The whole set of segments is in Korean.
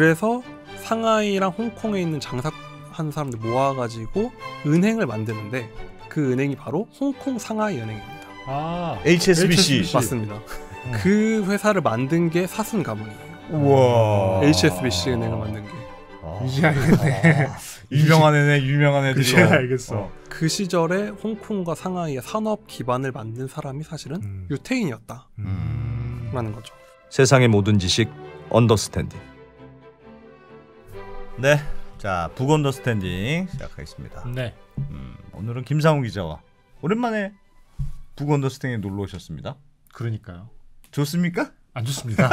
그래서 상하이랑 홍콩에 있는 장사하는 사람들 모아가지고 은행을 만드는데 그 은행이 바로 홍콩 상하이 은행입니다. 아 HSBC, HSBC. 맞습니다. 음. 그 회사를 만든 게 사순 가문이에요. 와 HSBC 은행을 만든 게. 아. 이제 알겠네. 유명한 애네 유명한 애들. 이제 알겠어. 어. 그 시절에 홍콩과 상하이의 산업 기반을 만든 사람이 사실은 음. 유태인이었다라는 음. 거죠. 세상의 모든 지식 언더스탠딩. 네. 자, 북언더 스탠딩 시작하겠습니다. 네. 음, 오늘은 김상훈 기자와 오랜만에 북언더 스탠딩 놀러 오셨습니다. 그러니까요. 좋습니까? 안 좋습니다.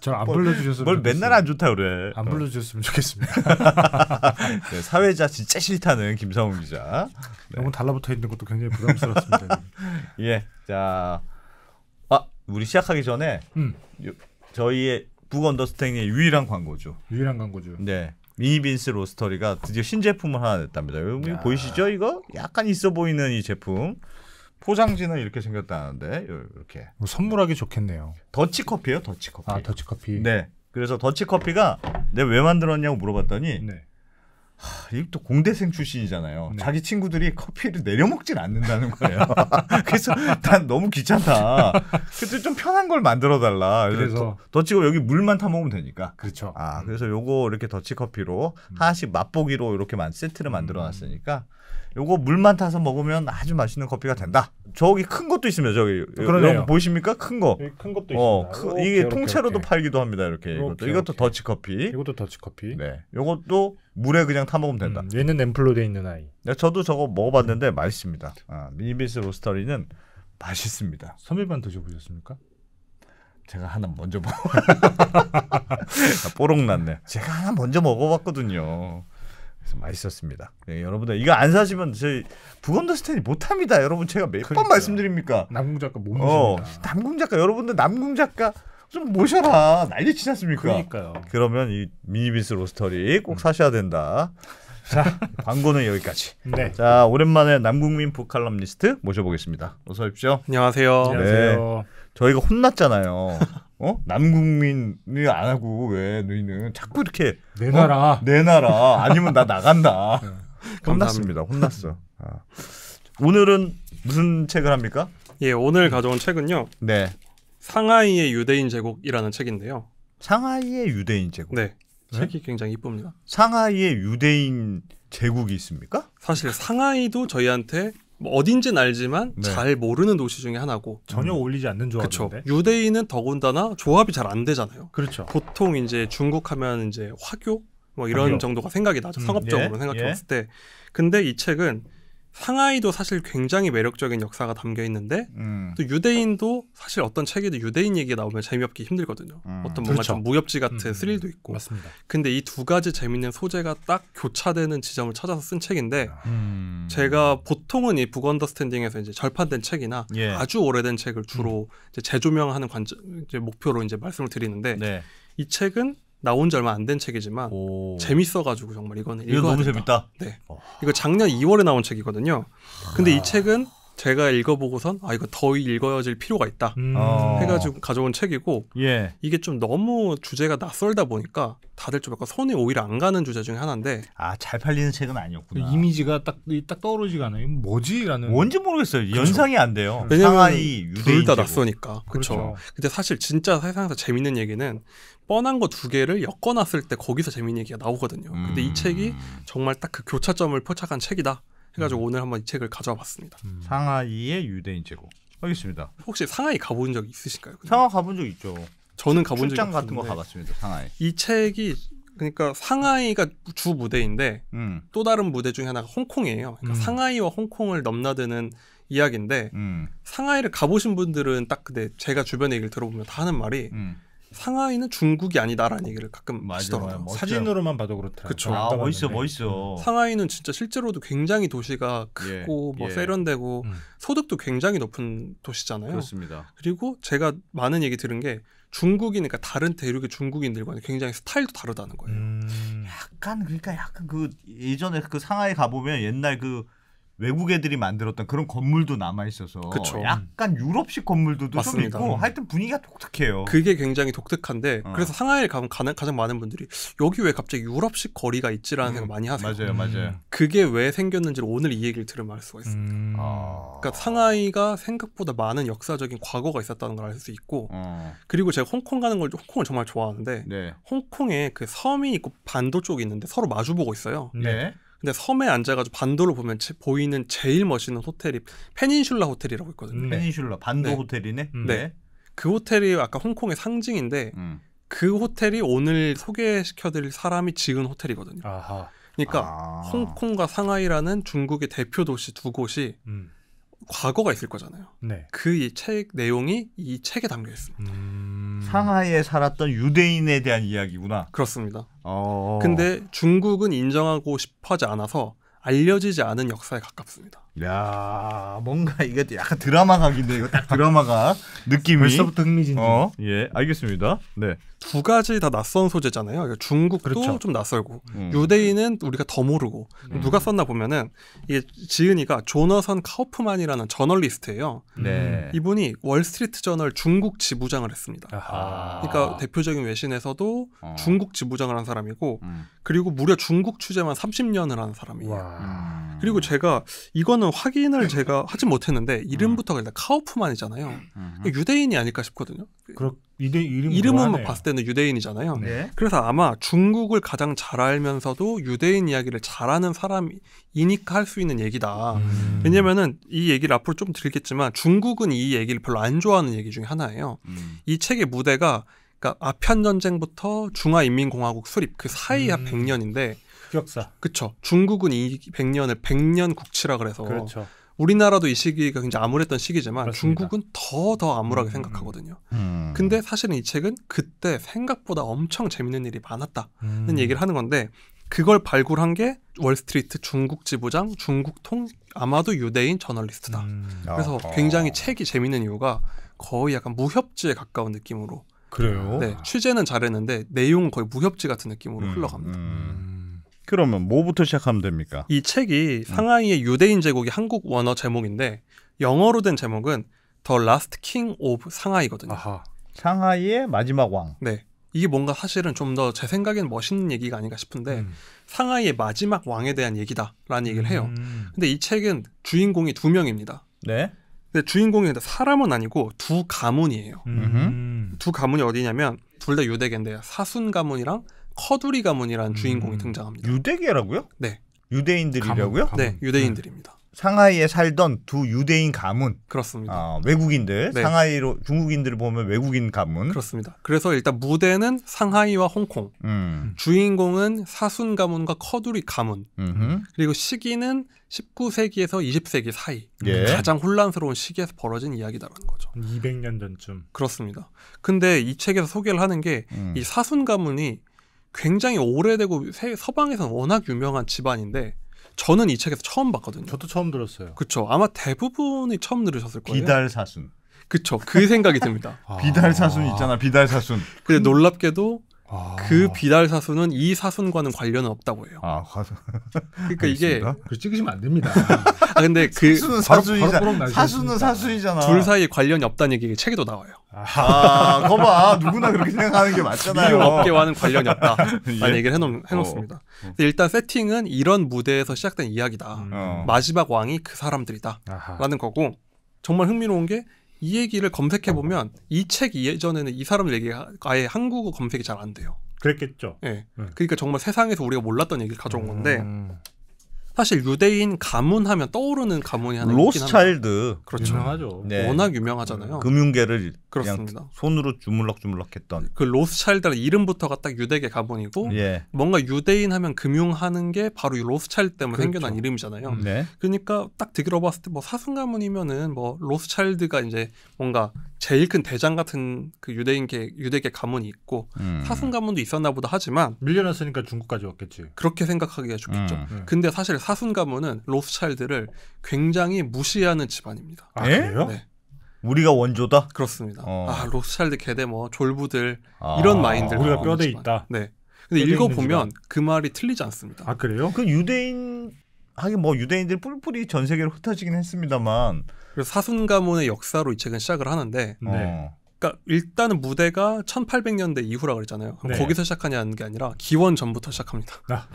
저 안 불러주셨으면 뭘 맨날 안 좋다 그래. 안 어. 불러주셨으면 좋겠습니다. 네, 사회자 진짜 싫다는 김상훈 기자. 네. 너무 달라붙어 있는 것도 굉장히 부담스럽습니다. 예, 자, 아 우리 시작하기 전에 음. 요, 저희의 북언더스탱의 유일한 광고주. 유일한 광고주. 네, 미니빈스 로스터리가 드디어 신제품을 하나 냈답니다. 여기 야. 보이시죠? 이거 약간 있어 보이는 이 제품. 포장지는 이렇게 생겼다는데 이렇게 뭐 선물하기 좋겠네요. 더치 커피요 더치 아, 커피. 아, 더치 커피. 네. 그래서 더치 커피가 내가 왜 만들었냐고 물어봤더니 네. 이또 공대생 출신이잖아요. 네. 자기 친구들이 커피를 내려먹질 않는다는 거예요. 그래서 난 너무 귀찮다. 그때 좀 편한 걸 만들어 달라. 그래서 더치고 여기 물만 타 먹으면 되니까. 그렇죠. 아 음. 그래서 요거 이렇게 더치 커피로 음. 하나씩 맛보기로 이렇게만 세트를 음. 만들어 놨으니까 음. 요거 물만 타서 먹으면 아주 맛있는 커피가 된다. 저기 큰 것도 있습니다. 저기 그러네요. 보이십니까? 큰 거. 예, 큰 것도 어, 있습니다. 크, 이렇게, 이게 이렇게, 통째로도 이렇게. 팔기도 합니다. 이렇게 이것도 이것도 더치 커피. 이것도 더치 커피. 네. 요것도 물에 그냥 타 먹으면 된다. 음, 얘는 앰플로 돼 있는 아이. 네, 저도 저거 먹어봤는데 맛있습니다. 아, 미니비스 로스터리는 맛있습니다. 섬유반 드셔보셨습니까? 제가 하나 먼저 먹어. 아, 뽀록 났네. 제가 하나 먼저 먹어봤거든요. 맛있었습니다. 네, 여러분들 이거 안 사시면 저희 북언더 스탠이 못합니다. 여러분 제가 몇번 그러니까. 말씀드립니까? 남궁 작가 못 어, 모십니다. 남궁 작가 여러분들 남궁 작가 좀 모셔라 난리 치지 않습니까? 그러니까요. 그러면 이미니비스 로스터리 꼭 사셔야 된다. 자 광고는 여기까지. 네. 자 오랜만에 남궁민 북칼럼니스트 모셔보겠습니다. 어서 오십시오. 안녕하세요. 네. 안녕하세요. 저희가 혼났잖아요. 어? 남국민이 안 하고 왜 너희는 자꾸 이렇게 내놔라. 어? 내놔라. 아니면 나 나간다. 네. 혼났습니다. 혼났어. 아. 오늘은 무슨 책을 합니까? 예, 오늘 가져온 책은요. 네. 상하이의 유대인 제국이라는 책인데요. 상하이의 유대인 제국. 네. 네? 책이 굉장히 이쁩니다. 상하이의 유대인 제국이 있습니까? 사실 상하이도 저희한테 뭐 어딘진 알지만 네. 잘 모르는 도시 중에 하나고 전혀 음. 어울리지 않는 조합인데 그쵸. 유대인은 더군다나 조합이 잘 안 되잖아요. 그렇죠. 보통 이제 중국 하면 이제 화교 뭐 이런 화교. 정도가 생각이 나죠. 음. 상업적으로 예, 생각해 예. 봤을 예. 때. 근데 이 책은 상하이도 사실 굉장히 매력적인 역사가 담겨 있는데 음. 또 유대인도 사실 어떤 책에도 유대인 얘기가 나오면 재미없기 힘들거든요. 음. 어떤 뭔가 그렇죠. 좀 무협지 같은 음, 음, 스릴도 음. 있고. 맞습니다. 근데 이 두 가지 재밌는 소재가 딱 교차되는 지점을 찾아서 쓴 책인데 제가 보통은 이 북언더스탠딩에서 이제 절판된 책이나 예. 아주 오래된 책을 주로 재조명하는 관점 목표로 이제 말씀을 드리는데 네. 이 책은 나온 지 얼마 안 된 책이지만 오. 재밌어가지고 정말 이거는 이거 너무 재밌다. 네, 와. 어. 이거 작년 2월에 나온 책이거든요. 근데 이 아. 책은 제가 읽어보고선 아 이거 더 읽어야질 필요가 있다 음. 어. 해가지고 가져온 책이고 예. 이게 좀 너무 주제가 낯설다 보니까 다들 좀 약간 손이 오히려 안 가는 주제 중에 하나인데 아 잘 팔리는 책은 아니었구나 이미지가 딱딱 떠오르지가 않아요 뭐지라는 뭔지 모르겠어요 그쵸. 연상이 안 돼요 왜냐면 둘 다 낯서니까 그렇죠. 그렇죠 근데 사실 진짜 세상에서 재밌는 얘기는 뻔한 거 두 개를 엮어놨을 때 거기서 재밌는 얘기가 나오거든요 근데 음. 이 책이 정말 딱 그 교차점을 포착한 책이다 해가지고 음. 오늘 한번 이 책을 가져와 봤습니다. 음. 상하이의 유대인 제국. 알겠습니다. 혹시 상하이 가본 적 있으신가요? 그냥? 상하 가본 적 있죠. 저는 가본 적 출장 같은 거 가봤습니다. 상하이. 이 책이 그러니까 상하이가 주 무대인데 음. 또 다른 무대 중에 하나가 홍콩이에요. 그러니까 음. 상하이와 홍콩을 넘나드는 이야기인데 음. 상하이를 가보신 분들은 딱 근데 제가 주변에 얘기를 들어보면 다 하는 말이 음. 상하이는 중국이 아니다라는 얘기를 가끔 하시더라고요. 사진으로만 봐도 그렇다고요 그쵸. 아, 멋있어, 멋있어. 음. 상하이는 진짜 실제로도 굉장히 도시가 예, 크고 예, 뭐 예. 세련되고 음. 소득도 굉장히 높은 도시잖아요. 그렇습니다. 그리고 제가 많은 얘기 들은 게 중국이니까 그러니까 다른 대륙의 중국인들과 굉장히 스타일도 다르다는 거예요. 음. 약간 그러니까 약간 그 예전에 그 상하이 가 보면 옛날 그 외국 애들이 만들었던 그런 건물도 남아 있어서 그쵸. 약간 유럽식 건물들도 맞습니다. 좀 있고 음. 하여튼 분위기가 독특해요. 그게 굉장히 독특한데 어. 그래서 상하이를 가면 가는, 가장 많은 분들이 여기 왜 갑자기 유럽식 거리가 있지라는 음, 생각 많이 하세요. 맞아요, 맞아요. 음. 그게 왜 생겼는지를 오늘 이 얘기를 들으면 알 수가 있습니다. 음. 어. 그러니까 상하이가 생각보다 많은 역사적인 과거가 있었다는 걸 알 수 있고 어. 그리고 제가 홍콩 가는 걸 홍콩을 정말 좋아하는데 네. 홍콩에 그 섬이 있고 반도 쪽이 있는데 서로 마주보고 있어요. 네. 근데 섬에 앉아가지고 반도를 보면 제, 보이는 제일 멋있는 호텔이 페닌슐라 호텔이라고 있거든요. 음. 페닌슐라 반도 네. 호텔이네. 음. 네. 네. 그 호텔이 아까 홍콩의 상징인데 음. 그 호텔이 오늘 소개시켜드릴 사람이 지은 호텔이거든요. 아하. 그러니까 아. 홍콩과 상하이라는 중국의 대표 도시 두 곳이 음. 과거가 있을 거잖아요. 네. 그 책 내용이 이 책에 담겨 있습니다. 음... 상하이에 살았던 유대인에 대한 이야기구나. 그렇습니다. 어, 어. 근데 중국은 인정하고 싶어하지 않아서 알려지지 않은 역사에 가깝습니다. 야 뭔가 이게 약간 드라마 각인데 이거 딱 드라마가 느낌이 벌써부터 흥미진진. 어, 예, 알겠습니다. 네. 두 가지 다 낯선 소재잖아요. 그러니까 중국도 그렇죠. 좀 낯설고 음. 유대인은 우리가 더 모르고 음. 누가 썼나 보면은 이게 지은이가 조너선 카우프만이라는 저널리스트예요. 네. 이분이 월스트리트 저널 중국 지부장을 했습니다. 아하. 그러니까 대표적인 외신에서도 어. 중국 지부장을 한 사람이고 음. 그리고 무려 중국 취재만 30년을 한 사람이에요. 와. 그리고 제가 이거는 확인을 제가 하지 못했는데 이름부터가 일단 카우프만이잖아요. 그 유대인이 아닐까 싶거든요. 그렇 이름, 은 뭐 봤을 때는 유대인이잖아요. 네. 그래서 아마 중국을 가장 잘 알면서도 유대인 이야기를 잘하는 사람이니까 할 수 있는 얘기다. 음. 왜냐면은 이 얘기를 앞으로 좀 드리겠지만 중국은 이 얘기를 별로 안 좋아하는 얘기 중에 하나예요. 음. 이 책의 무대가 그러니까 아편 전쟁부터 중화인민공화국 수립 그 사이야 음. 100년인데 역사. 그쵸 중국은 이 100년을 100년 국치라 그래서 그렇죠. 우리나라도 이 시기가 굉장히 암울했던 시기지만 맞습니다. 중국은 더더 더 암울하게 음. 생각하거든요. 음. 근데 사실은 이 책은 그때 생각보다 엄청 재밌는 일이 많았다는 음. 얘기를 하는 건데 그걸 발굴한 게 월스트리트 중국 지부장 중국통 아마도 유대인 저널리스트다. 음. 그래서 어. 굉장히 책이 재밌는 이유가 거의 약간 무협지에 가까운 느낌으로 그래요? 네, 취재는 잘했는데 내용은 거의 무협지 같은 느낌으로 음. 흘러갑니다. 음. 그러면 뭐부터 시작하면 됩니까? 이 책이 상하이의 유대인 제국이 한국 원어 제목인데 영어로 된 제목은 더 라스트 킹 오브 상하이거든요. 아하. 상하이의 마지막 왕. 네. 이게 뭔가 사실은 좀 더 제 생각엔 멋있는 얘기가 아닌가 싶은데 음. 상하이의 마지막 왕에 대한 얘기다라는 얘기를 해요. 음. 근데 이 책은 주인공이 두 명입니다. 네. 근데 주인공이 사람은 아니고 두 가문이에요. 음. 두 가문이 어디냐면 둘 다 유대계인데 사순 가문이랑 커두리 가문이라는 주인공이 음. 등장합니다. 유대계라고요? 네. 유대인들이라고요? 가문, 가문. 네, 음. 유대인들입니다. 상하이에 살던 두 유대인 가문. 그렇습니다. 아, 외국인들 네. 상하이로 중국인들을 보면 외국인 가문. 그렇습니다. 그래서 일단 무대는 상하이와 홍콩. 음. 주인공은 사순 가문과 커두리 가문. 음흠. 그리고 시기는 19세기에서 20세기 사이 예. 가장 혼란스러운 시기에서 벌어진 이야기다라는 거죠. 200년 전쯤. 그렇습니다. 근데 이 책에서 소개를 하는 게이 음. 사순 가문이 굉장히 오래되고 서방에서는 워낙 유명한 집안인데 저는 이 책에서 처음 봤거든요. 저도 처음 들었어요. 그렇죠. 아마 대부분이 처음 들으셨을 거예요. 비달사순. 그렇죠. 그 생각이 듭니다. 아. 비달사순 있잖아. 비달사순. 근데 놀랍게도 아... 그 비달사순은 이 사순과는 관련은 없다고 해요. 아, 그러니까 알겠습니다. 이게 그 찍으시면 안 됩니다. 아 근데 그 사순은 사순이잖아. 사순은 사순이잖아. 둘 사이에 관련이 없다는 얘기 가 책에도 나와요. 아, 거봐. 누구나 그렇게 생각하는 게 맞잖아요. 미용업계와는 관련이 없다. 라는 예. 얘기를 해놓, 해놓습니다. 어. 일단 세팅은 이런 무대에서 시작된 이야기다. 음. 음. 어. 마지막 왕이 그 사람들이다. 아하. 라는 거고, 정말 흥미로운 게, 이 얘기를 검색해보면, 이 책이전에는이 사람 얘기가 아예 한국어 검색이 잘 안 돼요. 그랬겠죠. 예. 네. 음. 그러니까 정말 세상에서 우리가 몰랐던 얘기를 가져온 건데, 음. 사실 유대인 가문 하면 떠오르는 가문이 하나 로스차일드 그렇죠. 유명하죠. 네. 워낙 유명하잖아요. 금융계를 그렇습니다. 손으로 주물럭주물럭했던 그 로스차일드라는 이름부터가 딱 유대계 가문이고 예. 뭔가 유대인 하면 금융하는 게 바로 이 로스차일드 때문에 그렇죠. 생겨난 이름이잖아요. 네. 그러니까 딱 들어봤을 때 뭐 사순 가문이면은 뭐 로스차일드가 이제 뭔가 제일 큰 대장 같은 그 유대인계 유대계 가문이 있고 음. 사슴 가문도 있었나 보다 하지만 밀려났으니까 중국까지 왔겠지. 그렇게 생각하기가 좋겠죠. 음. 네. 근데 사실 사슴 가문은 로스차일드를 굉장히 무시하는 집안입니다. 아, 네? 그래요? 네. 우리가 원조다? 그렇습니다. 어. 아, 로스차일드 개대 뭐 졸부들 아. 이런 마인드. 우리가 뼈대 있다. 네. 근데 읽어보면 그 말이 틀리지 않습니다. 아 그래요? 그 유대인 하긴 뭐 유대인들이 뿔뿔이 전 세계로 흩어지긴 했습니다만 그래서 사순 가문의 역사로 이 책은 시작을 하는데 어. 네. 그러니까 일단은 무대가 1800년대 이후라 그랬잖아요. 네. 거기서 시작하냐는 게 아니라 기원 전부터 시작합니다. 아.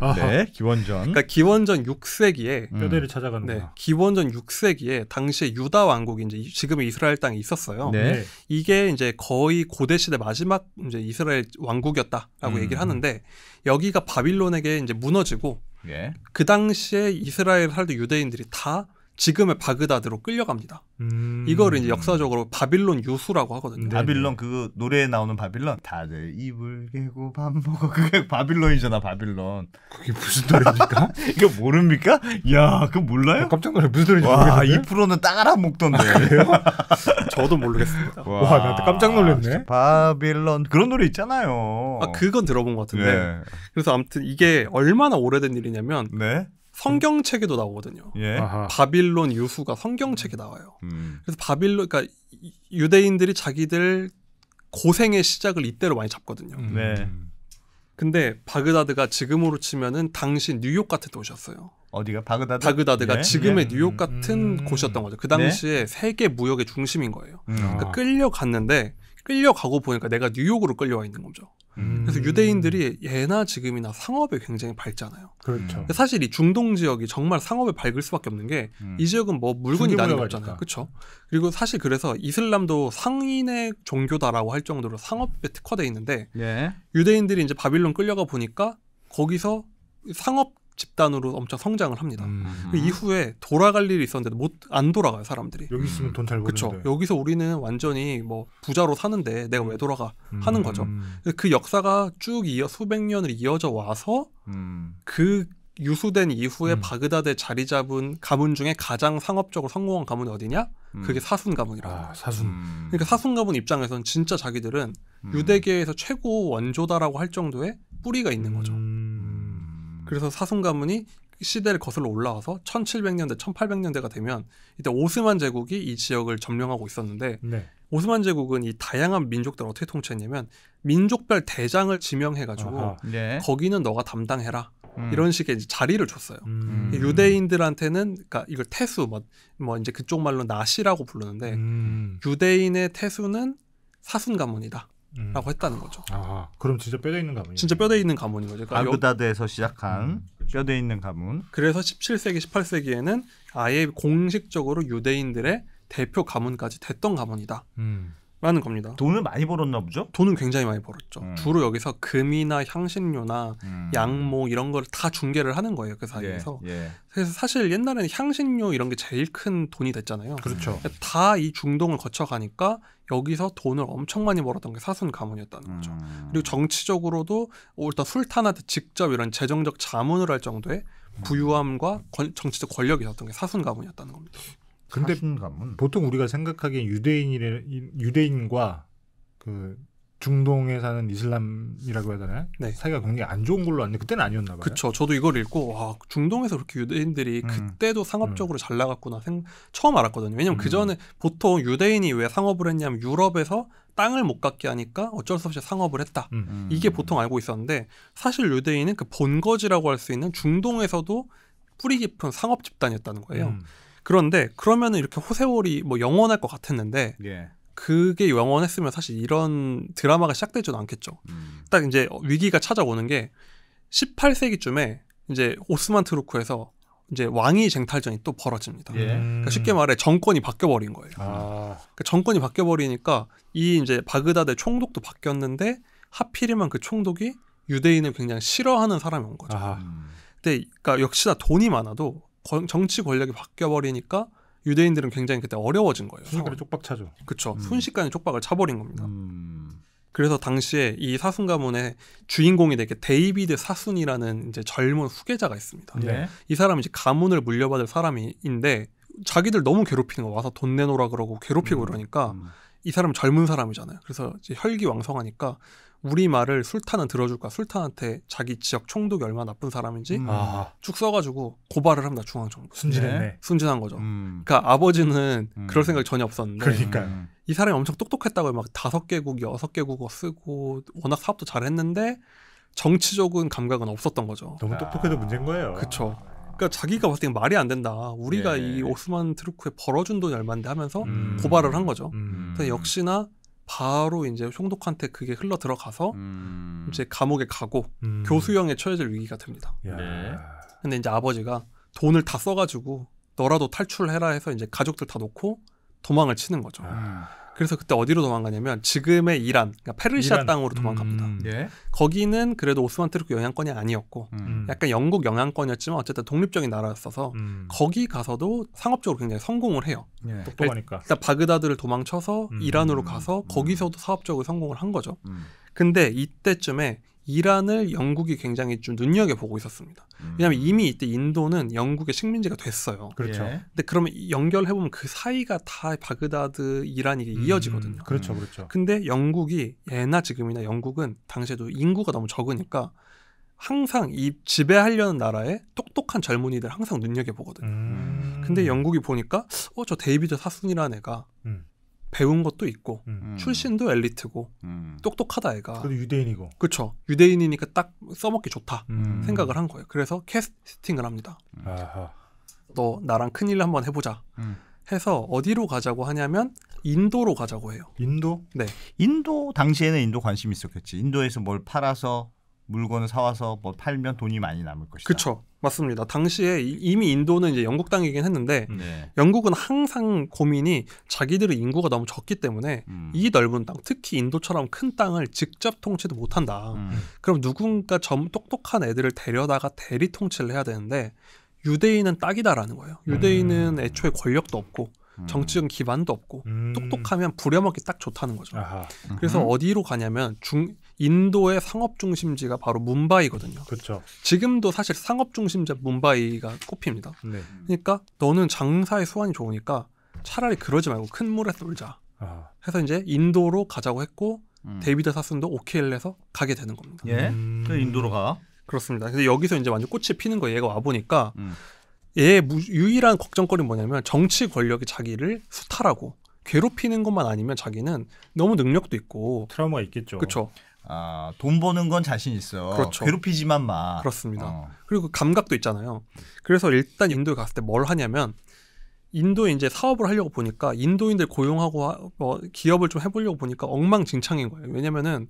아. 네, 기원전. 그러니까 기원전 6세기에 음. 뼈대를 음. 찾아가는 네, 기원전 6세기에 당시에 유다 왕국이 이제 지금 이스라엘 땅에 있었어요. 네. 네. 이게 이제 거의 고대 시대 마지막 이제 이스라엘 왕국이었다라고 음. 얘기를 하는데 여기가 바빌론에게 이제 무너지고 예. 그 당시에 이스라엘 할 때 유대인들이 다 지금의 바그다드로 끌려갑니다. 음. 이거를 이제 역사적으로 바빌론 유수라고 하거든요. 네 바빌론 그 노래에 나오는 바빌론 다들 입을 개고 밥 먹어 그게 바빌론이잖아 바빌론. 그게 무슨 노래입니까? 이거 모릅니까? 야 그거 몰라요? 깜짝 놀래 무슨 노래인지 모르겠네. 2%는 딱 알아먹던데. 아, 저도 모르겠습니다. 와, 와 나한테 깜짝 놀랐네. 바빌론 그런 노래 있잖아요. 아 그건 들어본 것 같은데. 네. 그래서 아무튼 이게 얼마나 오래된 일이냐면 네? 성경책에도 나오거든요. 예? 바빌론 유후가 성경책에 음. 나와요. 음. 그래서 바빌론, 그러니까 유대인들이 자기들 고생의 시작을 이때로 많이 잡거든요. 음. 네. 근데 바그다드가 지금으로 치면은 당시 뉴욕 같은 도시였어요. 어디가 바그다드? 바그다드가 예? 지금의 예? 뉴욕 같은 음. 곳이었던 거죠. 그 당시에 네? 세계 무역의 중심인 거예요. 음. 그러니까 아. 끌려갔는데 끌려가고 보니까 내가 뉴욕으로 끌려와 있는 거죠. 음. 그래서 유대인들이 예나 지금이나 상업에 굉장히 밝잖아요. 그렇죠. 사실 이 중동 지역이 정말 상업에 밝을 수밖에 없는 게이 음. 지역은 뭐 물건이 나는 거잖아요. 그렇죠. 그리고 사실 그래서 이슬람도 상인의 종교다라고 할 정도로 상업에 특화돼 있는데 예. 유대인들이 이제 바빌론 끌려가 보니까 거기서 상업 집단으로 엄청 성장을 합니다. 음. 그 이후에 돌아갈 일이 있었는데 못안 돌아가요 사람들이. 여기 있으면 돈잘 버는데. 그렇죠. 여기서 우리는 완전히 뭐 부자로 사는데 내가 왜 돌아가 음. 하는 거죠. 음. 그 역사가 쭉 이어 수백 년을 이어져 와서 음. 그 유수된 이후에 음. 바그다드 자리 잡은 가문 중에 가장 상업적으로 성공한 가문이 어디냐? 그게 사순 가문이라고. 아, 사순. 그러니까 사순 가문 입장에서는 진짜 자기들은 유대계에서 최고 원조다라고 할 정도의 뿌리가 있는 거죠. 그래서 사순 가문이 시대를 거슬러 올라와서 1700년대, 1800년대가 되면 이때 오스만 제국이 이 지역을 점령하고 있었는데 네. 오스만 제국은 이 다양한 민족들 어떻게 통치했냐면 민족별 대장을 지명해가지고 네. 거기는 너가 담당해라. 음. 이런 식의 자리를 줬어요. 음. 음. 유대인들한테는 그러니까 이걸 태수 뭐, 뭐 이제 그쪽 말로 나시라고 부르는데 음. 유대인의 태수는 사순 가문이다. 음. 라고 했다는 거죠. 아, 그럼 진짜 뼈대 있는 가문이 진짜 뼈대 있는 가문인 거죠. 그러니까 아그다드에서 시작한 음. 뼈대 있는 가문. 그래서 17세기, 18세기에는 아예 공식적으로 유대인들의 대표 가문까지 됐던 가문이다. 음. 라는 겁니다. 돈을 많이 벌었나 보죠? 돈은 굉장히 많이 벌었죠. 음. 주로 여기서 금이나 향신료나 음. 양모 이런 걸 다 중개를 하는 거예요. 그 사이에서. 예, 예. 그래서 사실 옛날에는 향신료 이런 게 제일 큰 돈이 됐잖아요. 그렇죠. 다 이 중동을 거쳐가니까 여기서 돈을 엄청 많이 벌었던 게 사순 가문이었다는 거죠. 음. 그리고 정치적으로도 일단 술탄한테 직접 이런 재정적 자문을 할 정도의 음. 부유함과 권, 정치적 권력이 있었던 게 사순 가문이었다는 겁니다. 근데 자감은 보통 우리가 생각하기엔 유대인이래 유대인과 그 중동에 사는 이슬람이라고 해야 되나? 요 네. 사이가 굉장히 안 좋은 걸로 아는데 그때는 아니었나 봐요. 그렇죠. 저도 이걸 읽고 와 중동에서 그렇게 유대인들이 음. 그때도 상업적으로 음. 잘 나갔구나 생, 처음 알았거든요. 왜냐면 음. 그 전에 보통 유대인이 왜 상업을 했냐면 유럽에서 땅을 못 갖게 하니까 어쩔 수 없이 상업을 했다. 음. 이게 보통 알고 있었는데 사실 유대인은 그 본거지라고 할 수 있는 중동에서도 뿌리 깊은 상업 집단이었다는 거예요. 음. 그런데 그러면은 이렇게 호세월이 뭐 영원할 것 같았는데 예. 그게 영원했으면 사실 이런 드라마가 시작되지도 않겠죠. 음. 딱 이제 위기가 찾아오는 게 18세기쯤에 이제 오스만 트루크에서 이제 왕위 쟁탈전이 또 벌어집니다. 예. 그러니까 쉽게 말해 정권이 바뀌어버린 거예요. 아. 그러니까 정권이 바뀌어버리니까 이 이제 바그다드 총독도 바뀌었는데 하필이면 그 총독이 유대인을 굉장히 싫어하는 사람이 온 거죠. 아. 근데 그러니까 역시나 돈이 많아도 정치 권력이 바뀌어버리니까 유대인들은 굉장히 그때 어려워진 거예요. 순식간에 쪽박 차죠. 그렇죠. 음. 순식간에 쪽박을 차버린 겁니다. 음. 그래서 당시에 이 사순 가문의 주인공이 되게 데이비드 사순이라는 이제 젊은 후계자가 있습니다. 네. 이 사람이 이제 가문을 물려받을 사람인데 자기들 너무 괴롭히는 거 와서 돈 내놓으라 그러고 괴롭히고 음. 이러니까 음. 이 사람 젊은 사람이잖아요. 그래서 이제 혈기왕성하니까 우리 말을 술탄은 들어줄까 술탄한테 자기 지역 총독이 얼마나 나쁜 사람인지 음. 아. 쭉 써가지고 고발을 합니다 중앙정부 순진했네 네. 순진한 거죠 음. 그러니까 아버지는 음. 그럴 생각이 전혀 없었는데 그러니까이 음. 사람이 엄청 똑똑했다고 막 다섯 개국 여섯 개 국어 쓰고 워낙 사업도 잘했는데 정치적인 감각은 없었던 거죠 너무 아. 똑똑해도 아. 문제인 거예요 그렇죠 그러니까 자기가 봤을 때 말이 안 된다. 우리가 예. 이 오스만 트루크에 벌어준 돈이 얼마인데 하면서 음. 고발을 한 거죠. 음. 역시나 바로 이제 총독한테 그게 흘러 들어가서 음. 이제 감옥에 가고 음. 교수형에 처해질 위기가 됩니다. 네. 근데 이제 아버지가 돈을 다 써가지고 너라도 탈출해라 해서 이제 가족들 다 놓고 도망을 치는 거죠. 아. 그래서 그때 어디로 도망가냐면 지금의 이란, 그러니까 페르시아 이란. 땅으로 도망갑니다. 음. 예? 거기는 그래도 오스만 트루크 영향권이 아니었고 음. 음. 약간 영국 영향권이었지만 어쨌든 독립적인 나라였어서 음. 거기 가서도 상업적으로 굉장히 성공을 해요. 예. 똑똑니까 일단 바그다드를 도망쳐서 음. 이란으로 가서 음. 거기서도 사업적으로 성공을 한 거죠. 근데 이때쯤에 이란을 영국이 굉장히 좀 눈여겨 보고 있었습니다. 음. 왜냐하면 이미 이때 인도는 영국의 식민지가 됐어요. 그렇죠. 예. 근데 그러면 연결해 보면 그 사이가 다 바그다드 이란이 음. 이어지거든요. 그렇죠, 그렇죠. 근데 영국이 예나 지금이나 영국은 당시에도 인구가 너무 적으니까 항상 이 지배하려는 나라에 똑똑한 젊은이들 항상 눈여겨 보거든요. 음. 근데 영국이 보니까 어 저 데이비드 사순이라는 애가 음. 배운 것도 있고 음. 출신도 엘리트고 음. 똑똑하다 애가. 그래도 유대인이고. 그렇죠. 유대인이니까 딱 써먹기 좋다 음. 생각을 한 거예요. 그래서 캐스팅을 합니다. 음. 아하. 너 나랑 큰일 한번 해보자. 음. 해서 어디로 가자고 하냐면 인도로 가자고 해요. 인도? 네. 인도 당시에는 인도 관심 있었겠지. 인도에서 뭘 팔아서 물건을 사와서 뭐 팔면 돈이 많이 남을 것이다. 그렇죠. 맞습니다. 당시에 이미 인도는 이제 영국 땅이긴 했는데 네. 영국은 항상 고민이 자기들의 인구가 너무 적기 때문에 음. 이 넓은 땅, 특히 인도처럼 큰 땅을 직접 통치도 못한다. 음. 그럼 누군가 점 똑똑한 애들을 데려다가 대리 통치를 해야 되는데 유대인은 딱이다라는 거예요. 음. 유대인은 음. 애초에 권력도 없고 음. 정치적 기반도 없고 음. 똑똑하면 부려먹기 딱 좋다는 거죠. 아하. 그래서 어디로 가냐면 중 인도의 상업 중심지가 바로 뭄바이거든요. 그렇죠. 지금도 사실 상업 중심지 뭄바이가 꼽힙니다. 네. 그러니까 너는 장사의 수완이 좋으니까 차라리 그러지 말고 큰 물에서 놀자. 아. 해서 이제 인도로 가자고 했고 음. 데이비드 사슨도 오케이를 해서 가게 되는 겁니다. 예. 음. 그 인도로 가. 그렇습니다. 근데 여기서 이제 완전 꽃이 피는 거예요. 얘가 와 보니까 음. 얘 유일한 걱정거리 뭐냐면 정치 권력이 자기를 수탈하고 괴롭히는 것만 아니면 자기는 너무 능력도 있고 트라우마 있겠죠. 그렇죠. 아, 돈 버는 건 자신 있어. 그렇죠. 괴롭히지만 마. 그렇습니다. 어. 그리고 그 감각도 있잖아요. 그래서 일단 인도에 갔을 때 뭘 하냐면 인도에 이제 사업을 하려고 보니까 인도인들 고용하고 뭐 기업을 좀 해보려고 보니까 엉망진창인 거예요. 왜냐면은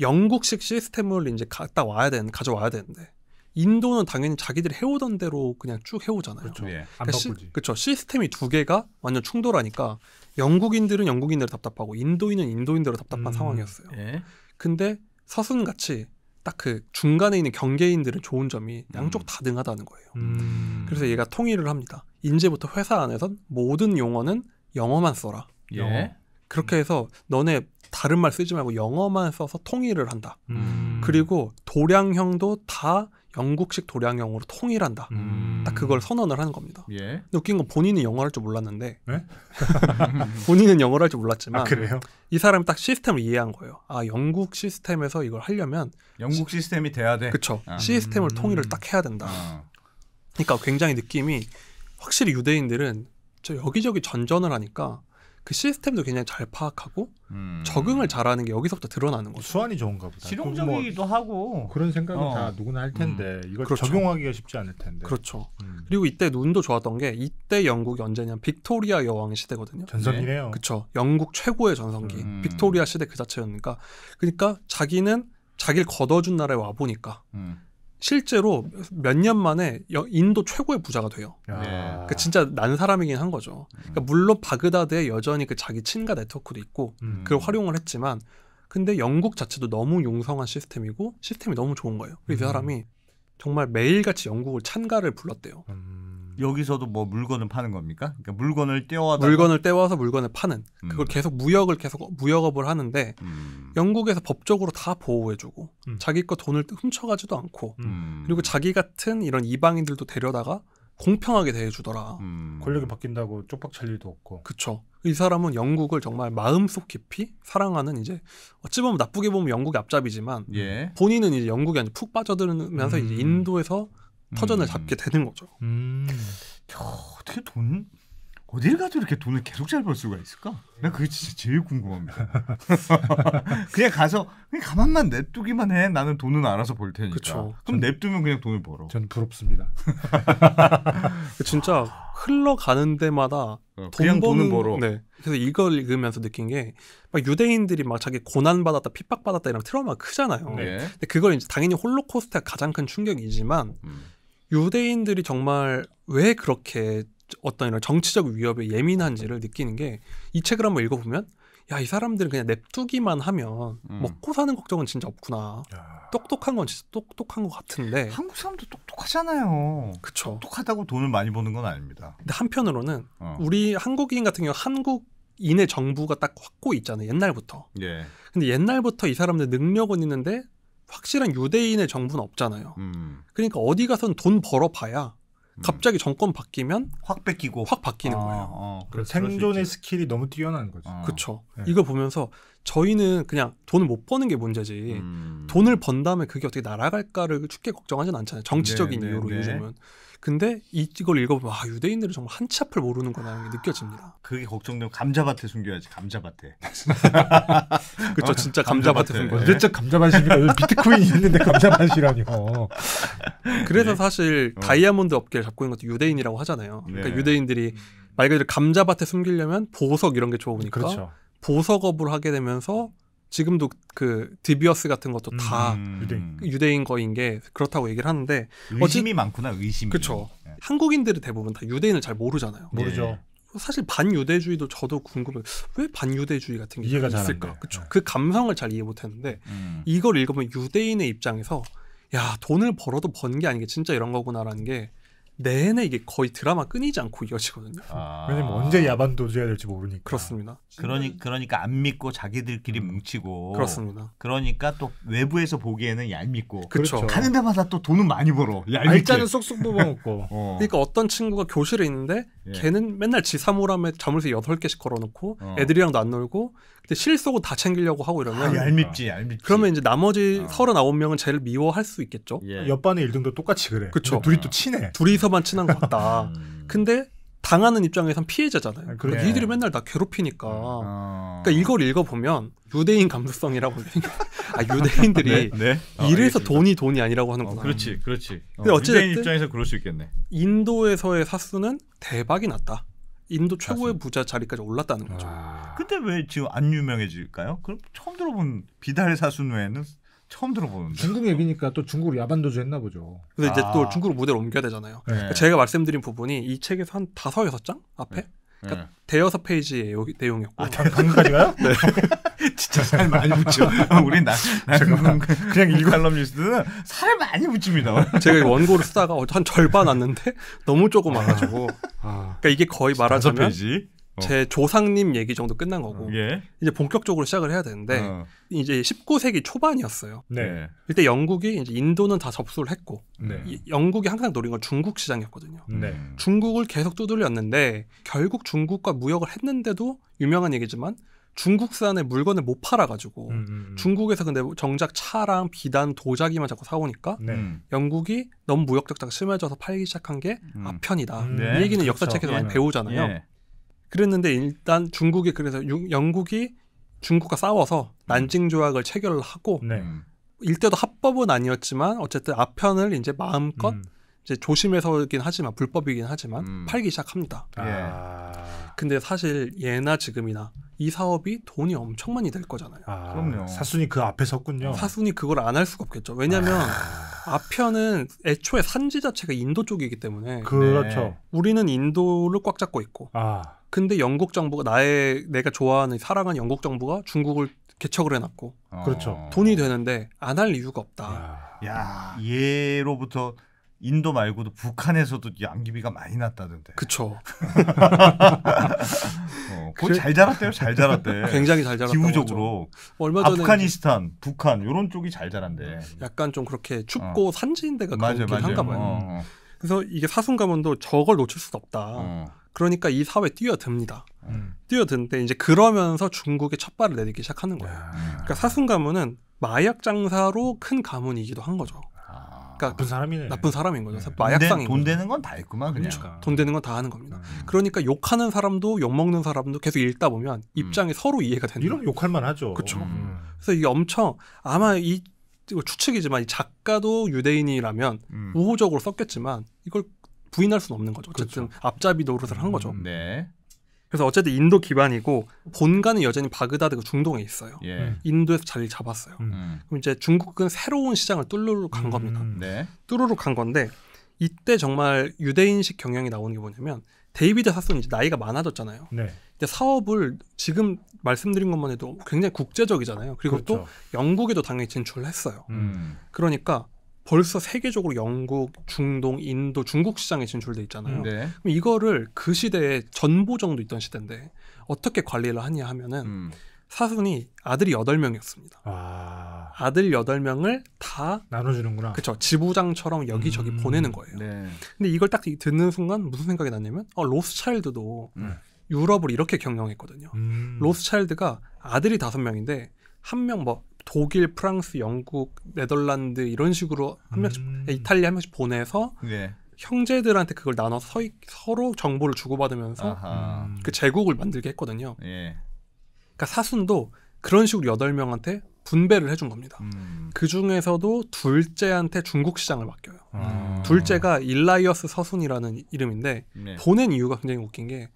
영국식 시스템을 이제 갖다 와야 되는 가져와야 되는데 인도는 당연히 자기들이 해오던 대로 그냥 쭉 해오잖아요. 그렇죠. 예. 그러니까 시, 그렇죠. 시스템이 두 개가 완전 충돌하니까 영국인들은 영국인대로 답답하고 인도인은 인도인대로 답답한 음, 상황이었어요. 예. 근데 사순같이 딱 그 중간에 있는 경계인들은 좋은 점이 음. 양쪽 다 능하다는 거예요. 음. 그래서 얘가 통일을 합니다. 인제부터 회사 안에선 모든 용어는 영어만 써라. 예. 그렇게 해서 너네 다른 말 쓰지 말고 영어만 써서 통일을 한다. 음. 그리고 도량형도 다 영국식 도량형으로 통일한다. 음. 딱 그걸 선언을 하는 겁니다. 예. 근데 웃긴 건 본인이 영어를 할 줄 몰랐는데 예? 본인은 영어를 할 줄 몰랐지만 아, 그래요? 이 사람이 딱 시스템을 이해한 거예요. 아 영국 시스템에서 이걸 하려면 영국 시, 스템이 돼야 돼. 그렇죠. 아, 시스템을 음. 통일을 딱 해야 된다. 아. 그러니까 굉장히 느낌이 확실히 유대인들은 저 여기저기 전전을 하니까 그 시스템도 굉장히 잘 파악하고 음. 적응을 잘하는 게 여기서부터 드러나는 거죠. 수완이 좋은가 보다. 실용적이기도 뭐 하고 그런 생각은 어. 다 누구나 할 텐데 음. 이걸 그렇죠. 적용하기가 쉽지 않을 텐데. 그렇죠. 음. 그리고 이때 눈도 좋았던 게 이때 영국이 언제냐 빅토리아 여왕 의 시대거든요. 전성기네요. 그렇죠. 영국 최고의 전성기 음. 빅토리아 시대 그 자체였으니까 그러니까 자기는 자기를 걷어준 나라에 와 보니까. 음. 실제로 몇 년 만에 인도 최고의 부자가 돼요. 아. 네. 그러니까 진짜 난 사람이긴 한 거죠. 그러니까 음. 물론 바그다드에 여전히 그 자기 친가 네트워크도 있고 음. 그걸 활용을 했지만 근데 영국 자체도 너무 용성한 시스템이고 시스템이 너무 좋은 거예요. 그래서 음. 이 사람이 정말 매일같이 영국을 찬가를 불렀대요. 음. 여기서도 뭐 물건을 파는 겁니까? 그러니까 물건을 떼어와 물건을 떼와서 물건을 파는 그걸 음. 계속 무역을 계속 무역업을 하는데 음. 영국에서 법적으로 다 보호해주고 음. 자기 거 돈을 훔쳐가지도 않고 음. 그리고 자기 같은 이런 이방인들도 데려다가 공평하게 대해주더라. 음. 권력이 바뀐다고 쪽박찰 일도 없고. 그쵸. 이 사람은 영국을 정말 마음속 깊이 사랑하는 이제 어찌 보면 나쁘게 보면 영국의 앞잡이지만 예. 본인은 이제 영국에 푹 빠져들면서 이제 인도에서 터전을 음. 잡게 되는 거죠. 음. 야, 어떻게 돈 어딜 가도 이렇게 돈을 계속 잘 벌 수가 있을까? 나 그게 진짜 제일 궁금합니다. 그냥 가서 그냥 가만만 냅두기만 해. 나는 돈은 알아서 벌 테니까. 그쵸. 그럼 냅두면 그냥 돈을 벌어. 전 부럽습니다. 진짜 흘러가는 데마다 어, 돈 그냥 버는, 돈은 벌어. 네. 그래서 이걸 읽으면서 느낀 게막 유대인들이 막 자기 고난 받았다, 핍박 받았다 이런 트라우마 크잖아요. 네. 근데 그걸 이제 당연히 홀로코스트가 가장 큰 충격이지만 음. 유대인들이 정말 왜 그렇게 어떤 이런 정치적 위협에 예민한지를 느끼는 게 이 책을 한번 읽어보면 야 이 사람들은 그냥 냅두기만 하면 음. 먹고 사는 걱정은 진짜 없구나 야. 똑똑한 건 진짜 똑똑한 것 같은데 한국 사람도 똑똑하잖아요 그쵸 똑똑하다고 돈을 많이 버는 건 아닙니다 근데 한편으로는 어. 우리 한국인 같은 경우 한국인의 정부가 딱 확고 있잖아요 옛날부터 예. 근데 옛날부터 이 사람들 능력은 있는데 확실한 유대인의 정부는 없잖아요. 음. 그러니까 어디 가선 돈 벌어봐야 음. 갑자기 정권 바뀌면 확 뺏기고 확 바뀌는 아, 거예요. 어, 아, 그래, 그렇죠. 생존의 스킬이 너무 뛰어난 거죠. 아. 그렇죠. 네. 이거 보면서 저희는 그냥 돈을 못 버는 게 문제지 음. 돈을 번 다음에 그게 어떻게 날아갈까를 쉽게 걱정하진 않잖아요. 정치적인 네, 네 이유로 네, 요즘은. 근데 이걸 읽어보면 아 유대인들은 정말 한 치 앞을 모르는구나라는 게 느껴집니다. 그게 걱정되면 감자밭에 숨겨야지 감자밭에. 그렇죠 어, 진짜 감자밭에 숨겨. 언제적 감자밭입니까? 비트코인 있는데 감자밭이라니요. 그래서 네. 사실 어. 다이아몬드 업계를 잡고 있는 것도 유대인이라고 하잖아요. 그러니까 네. 유대인들이 말 그대로 감자밭에 숨기려면 보석 이런 게 좋으니까 그렇죠. 보석업을 하게 되면서 지금도 그 디비어스 같은 것도 다 음. 유대인. 유대인 거인 게 그렇다고 얘기를 하는데 어, 의심이 어찌, 많구나 의심이. 그렇죠. 예. 한국인들이 대부분 다 유대인을 잘 모르잖아요. 모르죠. 예. 사실 반유대주의도 저도 궁금해. 왜 반유대주의 같은 게 이해가 있을까? 그쵸. 네. 그 감성을 잘 이해 못했는데 음. 이걸 읽으면 유대인의 입장에서 야 돈을 벌어도 번 게 아닌 게 진짜 이런 거구나라는 게 내내 이게 거의 드라마 끊이지 않고 이어지거든요. 아. 왜냐면 언제 야반 도주해야 될지 모르니까. 그렇습니다. 그러니 그러니까 안 믿고 자기들끼리 음. 뭉치고. 그렇습니다. 그러니까 또 외부에서 보기에는 얄밉고. 그렇죠. 그렇죠. 가는 데마다 또 돈은 많이 벌어. 얄밉게. 알짜는 쏙쏙 뽑아먹고. 어. 그러니까 어떤 친구가 교실에 있는데 예. 걔는 맨날 지사모람에 자물쇠 여 개씩 걸어놓고 어. 애들이랑도 안 놀고 근데 실속을다 챙기려고 하고 이러면 아, 얄밉지 얄밉지. 그러면 이제 나머지 어. 서른아 명은 제일 미워할 수 있겠죠. 예. 옆반의 1등도 똑같이 그래. 그렇죠. 둘이 또 친해. 둘이 둘이서만 친한 것 같다. 음. 근데 당하는 입장에선 피해자잖아요. 아, 그래. 니들이 맨날 나 괴롭히니까. 어. 그러니까 이걸 읽어보면 유대인 감수성이라고 아 유대인들이 네? 네? 어, 이래서 어, 돈이 돈이 아니라고 하는구나. 어, 그렇지, 그렇지. 근데 어쨌든 입장에서 그럴 수 있겠네. 인도에서의 사수는 대박이 났다. 인도 최고의 사실. 부자 자리까지 올랐다는 거죠. 아... 근데 왜 지금 안 유명해질까요? 그럼 처음 들어본 비달 사수 외에는 처음 들어보는데. 중국 앱이니까 또 중국으로 야반도주 했나 보죠. 근데 이제 아. 또 중국으로 모델 옮겨야 되잖아요. 네. 그러니까 제가 말씀드린 부분이 이 책에서 한 다섯 여섯 장 앞에 네. 그러니까 네. 대여섯 페이지의 내용이었고. 아, 방금까지가요? 네. 진짜 살 많이 붙여. 우린 나, 나 그냥, 그냥 일관람 뉴스는 살 많이 붙입니다. 제가 원고를 쓰다가 한 절반 왔는데 너무 조금 와가지고. 아, 그러니까 이게 거의 말하자면. 페이지? 어. 제 조상님 얘기 정도 끝난 거고 예? 이제 본격적으로 시작을 해야 되는데 어. 이제 19세기 초반이었어요. 네. 예. 이때 영국이 이제 인도는 다 접수를 했고 네. 영국이 항상 노린 건 중국 시장이었거든요. 음. 네. 중국을 계속 두들렸는데 결국 중국과 무역을 했는데도 유명한 얘기지만 중국산의 물건을 못 팔아가지고 음, 음, 음. 중국에서 근데 정작 차랑 비단 도자기만 자꾸 사오니까 네. 네. 영국이 너무 무역 적자가 심해져서 팔기 시작한 게 음. 아편이다. 음. 네. 이 얘기는 역사책에서 그 많이 예. 배우잖아요. 예. 그랬는데 일단 중국이 그래서 영국이 중국과 싸워서 음. 난징 조약을 체결을 하고 네. 음. 일대도 합법은 아니었지만 어쨌든 아편을 이제 마음껏 음. 이제 조심해서긴 하지만 불법이긴 하지만 음. 팔기 시작합니다. 아. 예. 근데 사실 예나 지금이나 이 사업이 돈이 엄청 많이 될 거잖아요. 아. 그럼요. 사순이 그 앞에 섰군요. 사순이 그걸 안 할 수가 없겠죠. 왜냐하면 아. 편은 애초에 산지 자체가 인도 쪽이기 때문에 그렇죠. 네. 우리는 인도를 꽉 잡고 있고 아. 근데 영국 정부가 나의 내가 좋아하는 사랑한 영국 정부가 중국을 개척을 해놨고 어. 그렇죠. 돈이 되는데 안 할 이유가 없다. 야, 야 예로부터 인도 말고도 북한에서도 양귀비가 많이 났다던데. 그쵸. 어, 그래, 그 잘 자랐대요, 잘 자랐대. 굉장히 잘 자랐다. 기후적으로. 얼마 전에 아프가니스탄, 북한 이런 쪽이 잘 자란대. 약간 좀 그렇게 어. 춥고 어. 산지인 데가 그렇긴 한가 봐요. 어. 어. 그래서 이게 사순 가문도 저걸 놓칠 수도 없다. 그러니까 이 사회 에 뛰어듭니다. 음. 뛰어든는데 이제 그러면서 중국에 첫발을 내딛기 시작하는 거예요. 아. 그러니까 사순 가문은 마약 장사로 큰 가문이기도 한 거죠. 아. 그러니까 나쁜 사람이네. 나쁜 사람인 거죠. 네. 마약상인 돈, 되는 건 다 했구만 그냥. 그렇죠. 돈 되는 건 다 하는 겁니다. 음. 그러니까 욕하는 사람도 욕 먹는 사람도 계속 읽다 보면 입장이 음. 서로 이해가 되는. 이런 욕할 만하죠. 그렇죠. 음. 음. 그래서 이게 엄청 아마 이 추측이지만 이 작가도 유대인이라면 음. 우호적으로 썼겠지만 이걸 부인할 수는 없는 거죠. 어쨌든 그렇죠. 앞잡이 노릇을 한 거죠. 음, 네. 그래서 어쨌든 인도 기반이고 본가는 여전히 바그다드 그 중동에 있어요. 예. 음. 인도에서 자리를 잡았어요. 음. 음. 그럼 이제 중국은 새로운 시장을 뚫루로 간 겁니다. 음. 네. 뚫루로 간 건데 이때 정말 유대인식 경영이 나오는 게 뭐냐면 데이비드 사손이 제 나이가 많아졌잖아요. 네. 근데 사업을 지금 말씀드린 것만 해도 굉장히 국제적이잖아요. 그리고 그렇죠. 또 영국에도 당연히 진출을 했어요. 음. 그러니까 벌써 세계적으로 영국, 중동, 인도, 중국 시장에 진출돼 있잖아요. 음, 네. 그럼 이거를 그 시대에 전보정도 있던 시대인데 어떻게 관리를 하냐 하면은 음. 사순이 아들이 여덟 명이었습니다 아... 들 여덟 명을다 나눠주는구나. 그쵸. 지부장처럼 여기저기 음... 보내는 거예요. 네. 근데 이걸 딱 듣는 순간 무슨 생각이 났냐면 어, 로스차일드도 음. 유럽을 이렇게 경영했거든요. 음... 로스차일드가 아들이 다섯 명인데 한명뭐 독일, 프랑스, 영국, 네덜란드 이런 식으로 한 명씩 음. 이탈리아 한 명씩 보내서 예. 형제들한테 그걸 나눠 서 서로 정보를 주고받으면서 아하. 음. 그 제국을 만들게 했거든요. 예. 그러니까 사순도 그런 식으로 여덟 명한테 분배를 해준 겁니다. 음. 그 중에서도 둘째한테 중국 시장을 맡겨요. 음. 둘째가 일라이어스 서순이라는 이름인데 네. 보낸 이유가 굉장히 웃긴 게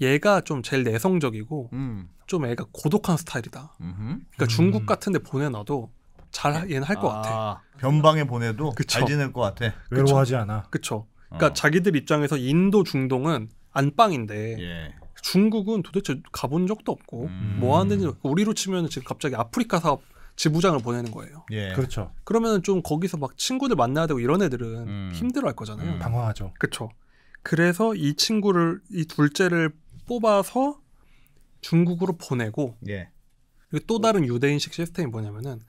얘가 좀 제일 내성적이고 음. 좀 애가 고독한 스타일이다. 음흠. 그러니까 음. 중국 같은데 보내놔도 잘 얘는 할 것 같아. 아, 변방에 보내도 그쵸. 잘 지낼 것 같아. 외로워하지 그쵸. 않아. 그쵸. 그러니까 어. 자기들 입장에서 인도 중동은 안방인데 예. 중국은 도대체 가본 적도 없고 음. 뭐 하는지 우리로 치면 지금 갑자기 아프리카 사업 지부장을 보내는 거예요. 예. 그렇죠. 그러면 좀 거기서 막 친구들 만나야 되고 이런 애들은 음. 힘들어할 거잖아요. 방황하죠. 음. 그렇죠. 그래서 이 친구를 이 둘째를 뽑아서 중국으로 보내고 예. 그리고 또 다른 유대인식 시스템이 뭐냐면은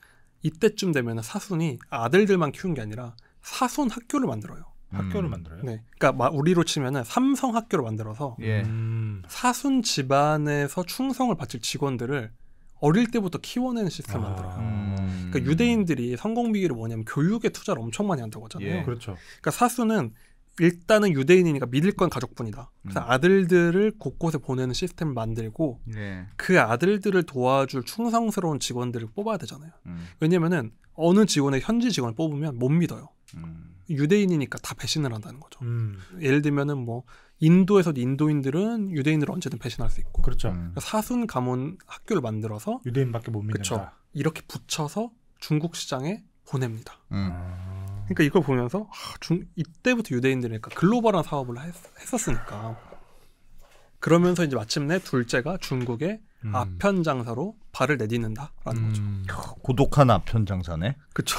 이때쯤 되면 사순이 아들들만 키운 게 아니라 사순 학교를 만들어요. 학교를 음. 만들어요. 네, 그러니까 우리로 치면은 삼성 학교를 만들어서 예. 음. 사순 집안에서 충성을 바칠 직원들을 어릴 때부터 키워내는 시스템을 아. 만들어요. 음. 그러니까 유대인들이 성공 비결이 뭐냐면 교육에 투자를 엄청 많이 한다고 하잖아요. 예. 그렇죠. 그러니까 사순은 일단은 유대인이니까 믿을 건 가족뿐이다. 그래서 음. 아들들을 곳곳에 보내는 시스템을 만들고 네. 그 아들들을 도와줄 충성스러운 직원들을 뽑아야 되잖아요. 음. 왜냐면은 어느 직원의 현지 직원을 뽑으면 못 믿어요. 음. 유대인이니까 다 배신을 한다는 거죠. 음. 예를 들면은 뭐 인도에서 인도인들은 유대인을 언제든 배신할 수 있고 그렇죠. 그 사순 가문 학교를 만들어서 유대인밖에 못 믿는다. 그렇죠. 이렇게 붙여서 중국 시장에 보냅니다. 음. 아. 그러니까 이걸 보면서 아, 중, 이때부터 유대인들이니까 글로벌한 사업을 했, 었으니까 그러면서 이제 마침내 둘째가 중국의 음. 아편 장사로 발을 내딛는다라는 음. 거죠. 고독한 아편 장사네. 그렇죠.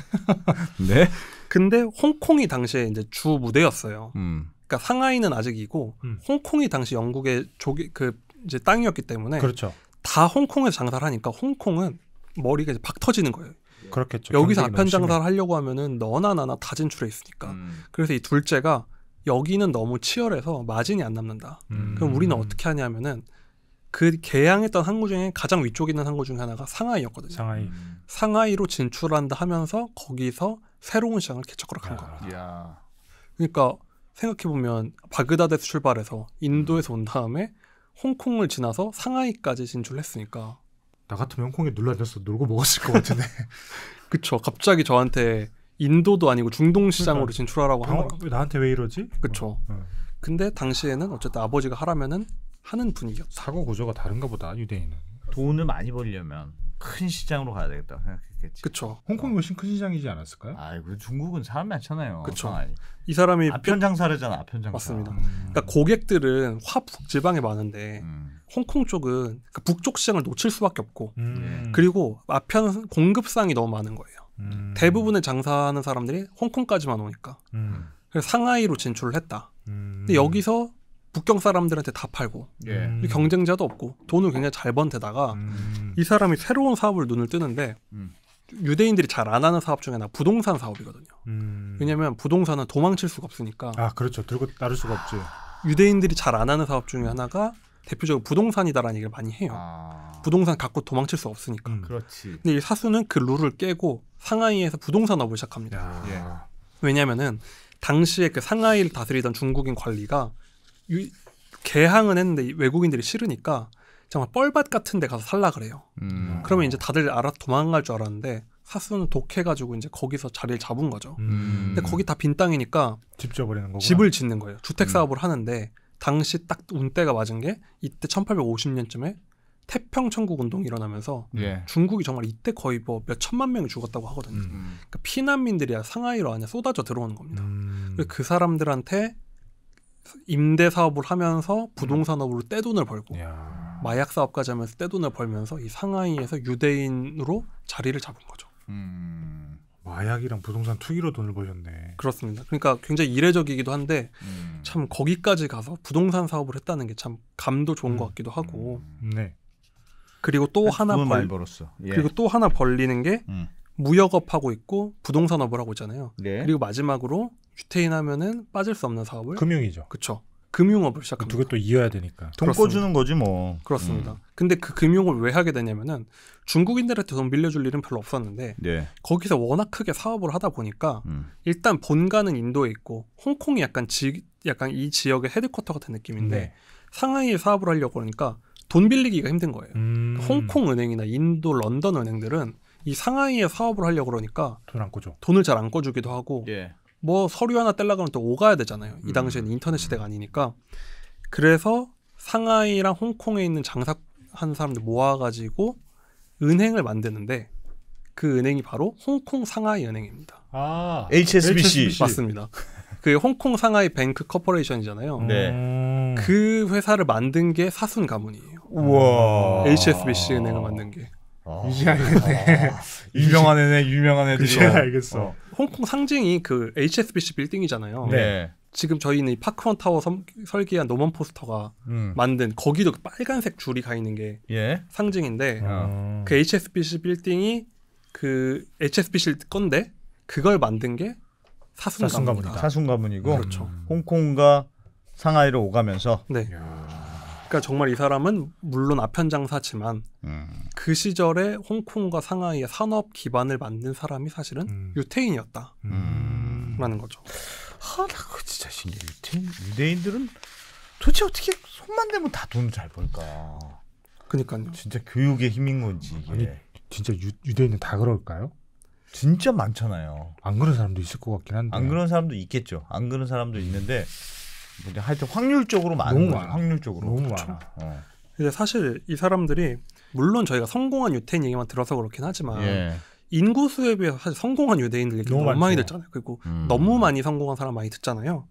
네. 근데 홍콩이 당시에 이제 주 무대였어요. 음. 그러니까 상하이는 아직이고 음. 홍콩이 당시 영국의 조기 그 이제 땅이었기 때문에 그렇죠. 다 홍콩에서 장사를 하니까 홍콩은 머리가 이제 박 터지는 거예요. 그렇겠죠. 여기서 아편 장사를 하려고 하면은 너나 나나 다 진출해 있으니까. 음. 그래서 이 둘째가 여기는 너무 치열해서 마진이 안 남는다. 음. 그럼 우리는 어떻게 하냐면은 그 개항했던 항구 중에 가장 위쪽에 있는 항구 중에 하나가 상하이였거든요. 상하이. 음. 상하이로 진출한다 하면서 거기서 새로운 시장을 개척하러 간 겁니다. 야. 그러니까 생각해 보면 바그다드에서 출발해서 인도에서 온 다음에 홍콩을 지나서 상하이까지 진출했으니까 나 같으면 홍콩에 눌러앉아서 놀고 먹었을 것 같은데. 그쵸. 갑자기 저한테 인도도 아니고 중동 시장으로 그러니까, 진출하라고 한 어, 거. 나한테 왜 이러지? 그쵸. 어, 어. 근데 당시에는 어쨌든 아버지가 하라면은 하는 분위기였어. 사고 구조가 다른가 보다 유대인은. 돈을 많이 벌려면 큰 시장으로 가야 되겠다 생각했겠지. 그렇죠. 홍콩이 훨씬 큰 시장이지 않았을까요? 아이고 중국은 사람 많잖아요. 그렇죠. 이 사람이 아편 장사를잖아. 아편 장사. 맞습니다. 음. 그러니까 고객들은 화북 지방에 많은데 음. 홍콩 쪽은 그 북쪽 시장을 놓칠 수밖에 없고 음. 네. 그리고 아편 공급상이 너무 많은 거예요. 음. 대부분의 장사하는 사람들이 홍콩까지만 오니까 음. 그래서 상하이로 진출을 했다. 음. 근데 여기서 북경 사람들한테 다 팔고 예. 음. 경쟁자도 없고 돈을 굉장히 잘 번데다가 이 사람이 새로운 사업을 눈을 뜨는데 유대인들이 잘 안 하는 사업 중에 하나 부동산 사업이거든요. 음. 왜냐하면 부동산은 도망칠 수가 없으니까. 아 그렇죠. 들고 따를 수가 없지. 유대인들이 잘 안 하는 사업 중에 하나가 대표적으로 부동산이다라는 얘기를 많이 해요. 아. 부동산 갖고 도망칠 수 없으니까. 음. 그렇지. 근데 이 사수는 그 룰을 깨고 상하이에서 부동산 업을 시작합니다. 예. 왜냐면은 하 당시에 그 상하이를 다스리던 중국인 관리가 유, 개항은 했는데 외국인들이 싫으니까 정말 뻘밭 같은 데 가서 살라 그래요. 음. 그러면 이제 다들 알아 도망갈 줄 알았는데 사수는 독해가지고 이제 거기서 자리를 잡은 거죠. 음. 근데 거기 다 빈 땅이니까 집지는 거고 집을 짓는 거예요. 주택 음. 사업을 하는데 당시 딱 운때가 맞은 게 이때 1850년쯤에 태평천국 운동이 일어나면서 예. 중국이 정말 이때 거의 뭐몇 천만 명이 죽었다고 하거든요. 음. 음. 그러니까 피난민들이야 상하이로 아니 쏟아져 들어오는 겁니다. 음. 그 사람들한테 임대 사업을 하면서 부동산업으로 떼돈을 벌고 야. 마약 사업까지 하면서 떼돈을 벌면서 이 상하이에서 유대인으로 자리를 잡은 거죠. 음. 마약이랑 부동산 투기로 돈을 버셨네. 그렇습니다. 그러니까 굉장히 이례적이기도 한데 음. 참 거기까지 가서 부동산 사업을 했다는 게 참 감도 좋은 음. 것 같기도 하고. 음. 네. 그리고 또 그 하나 벌 벌었어. 예. 그리고 또 하나 벌리는 게 음. 무역업 하고 있고 부동산업을 하고 있잖아요. 네. 그리고 마지막으로 유태인 하면은 빠질 수 없는 사업을 금융이죠. 그렇죠. 금융업을 시작합니다. 그것도 이어야 되니까. 돈 꿔주는 거지 뭐. 그렇습니다. 음. 근데 그 금융을 왜 하게 되냐면은 중국인들한테 돈 빌려줄 일은 별로 없었는데 네. 거기서 워낙 크게 사업을 하다 보니까 음. 일단 본가는 인도에 있고 홍콩이 약간 지 약간 이 지역의 헤드쿼터 같은 느낌인데 네. 상하이에 사업을 하려고 하니까 돈 빌리기가 힘든 거예요. 음. 홍콩 은행이나 인도, 런던 은행들은 이 상하이에 사업을 하려고 그러니까 돈 안 꿔줘. 돈을 잘 안 꿔주기도 하고 예. 뭐 서류 하나 떼려 고러면또 오가야 되잖아요. 이 당시에는 음. 인터넷 시대가 아니니까. 그래서 상하이랑 홍콩에 있는 장사하는 사람들 모아가지고 은행을 만드는데 그 은행이 바로 홍콩 상하이 은행입니다. 아, HSBC. HSBC. 맞습니다. 그 홍콩 상하이 뱅크 커퍼레이션이잖아요. 네. 음. 그 회사를 만든 게 사순 가문이에요. 우와. HSBC 은행을 만든 게. 아, 어. 유지겠네 어. 유명한 애네, 유명한 애들이. 알겠어. 어. 홍콩 상징이 그 HSBC 빌딩이잖아요. 네. 지금 저희는 파크원 타워 설계한 노먼 포스터가 음. 만든 거기도 빨간색 줄이 가 있는 게 예? 상징인데 어. 그 HSBC 빌딩이 그 HSBC 건데 그걸 만든 게 사순 가문이다. 사순 가문이고 그렇죠. 홍콩과 상하이로 오가면서 네. 야 그러니까 정말 이 사람은 물론 아편장사지만 음. 그 시절에 홍콩과 상하이의 산업 기반을 만든 사람이 사실은 음. 유태인이었다라는 음. 거죠. 하나 아, 그 진짜 신기해. 유태인 유대인들은 도대체 어떻게 손만 대면 다 돈을 잘 벌까? 그니까요. 진짜 교육의 힘인 건지 이게. 아니 진짜 유, 유대인은 다 그럴까요? 진짜 많잖아요. 안 그런 사람도 있을 것 같긴 한데. 안 그런 사람도 있겠죠. 안 그런 사람도 음. 있는데 근데 하여튼 확률적으로 많은 거지, 많 확률적으로 너무 그렇죠. 많아. 어. 근데 사실 이 사람들이 물론 저희가 성공한 유태인 얘기만 들어서 그렇긴 하지만 예. 인구수에 비해서 사실 성공한 유대인들 얘기 너무, 너무 많이 듣잖아요. 그리고 음. 너무 많이 성공한 사람 많이 듣잖아요.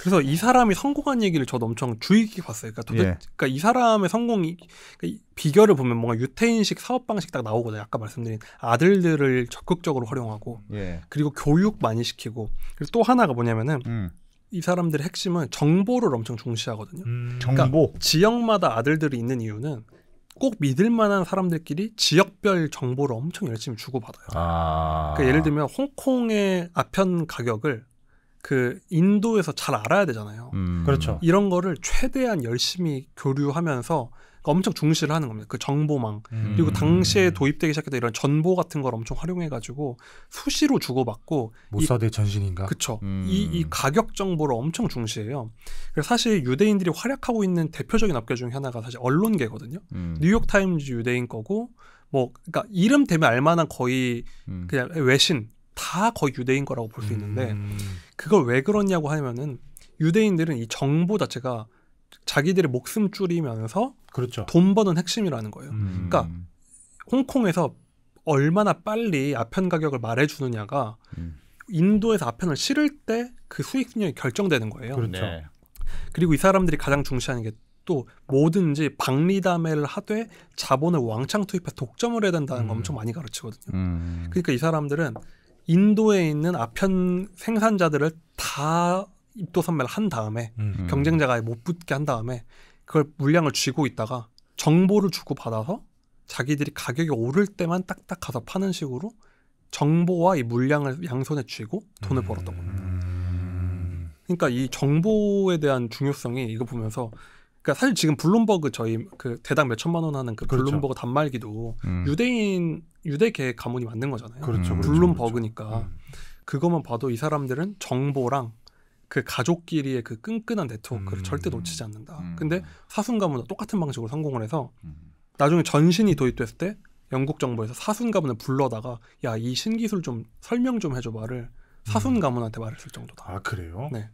그래서 이 사람이 성공한 얘기를 저도 엄청 주의 깊게 봤어요. 그러니까, 도대, 예. 그러니까 이 사람의 성공이 그러니까 비결을 보면 뭔가 유태인식 사업 방식 딱 나오거든요. 아까 말씀드린 아들들을 적극적으로 활용하고 예. 그리고 교육 많이 시키고 그리고 또 하나가 뭐냐면은 음. 이 사람들의 핵심은 정보를 엄청 중시하거든요. 음. 그러니까 정보. 지역마다 아들들이 있는 이유는 꼭 믿을 만한 사람들끼리 지역별 정보를 엄청 열심히 주고받아요. 아. 그러니까 예를 들면 홍콩의 아편 가격을 그 인도에서 잘 알아야 되잖아요. 음. 그렇죠. 이런 거를 최대한 열심히 교류하면서 그러니까 엄청 중시를 하는 겁니다. 그 정보망 음. 그리고 당시에 도입되기 시작했던 이런 전보 같은 걸 엄청 활용해가지고 수시로 주고받고 모사대 전신인가? 그쵸. 음. 이, 이 가격 정보를 엄청 중시해요. 그래서 사실 유대인들이 활약하고 있는 대표적인 업계 중 하나가 사실 언론계거든요. 음. 뉴욕 타임즈 유대인 거고 뭐 그러니까 이름 되면 알만한 거의 음. 그냥 외신 다 거의 유대인 거라고 볼 수 있는데 음. 그걸 왜 그러냐고 하면은 유대인들은 이 정보 자체가 자기들의 목숨 줄이면서 그렇죠. 돈 버는 핵심이라는 거예요. 음. 그러니까 홍콩에서 얼마나 빨리 아편 가격을 말해주느냐가 음. 인도에서 아편을 실을 때 그 수익 순위이 결정되는 거예요. 그렇죠. 네. 그리고 이 사람들이 가장 중시하는 게 또 뭐든지 박리담회를 하되 자본을 왕창 투입해 독점을 해야 된다는 거 음. 엄청 많이 가르치거든요. 음. 그러니까 이 사람들은 인도에 있는 아편 생산자들을 다 입도 선매를 한 다음에 음. 음. 경쟁자가 못 붙게 한 다음에 그걸 물량을 쥐고 있다가 정보를 주고 받아서 자기들이 가격이 오를 때만 딱딱 가서 파는 식으로 정보와 이 물량을 양손에 쥐고 돈을 음. 벌었던 겁니다. 음. 그러니까 이 정보에 대한 중요성이 이거 보면서 그러니까 사실 지금 블룸버그 저희 그 대당 몇 천만 원 하는 그 그렇죠. 블룸버그 그렇죠. 단말기도 음. 유대인 유대계 가문이 만든 거잖아요. 그렇죠, 그렇죠, 그렇죠. 블룸버그니까 그것만 봐도 이 사람들은 정보랑 그 가족끼리의 그 끈끈한 네트워크를 음. 절대 놓치지 않는다. 음. 근데 사순가문은 똑같은 방식으로 성공을 해서 음. 나중에 전신이 도입됐을 때 영국 정부에서 사순가문을 불러다가 야 이 신기술 좀 설명 좀 해줘봐를 음. 사순가문한테 말했을 정도다. 아 그래요? 네.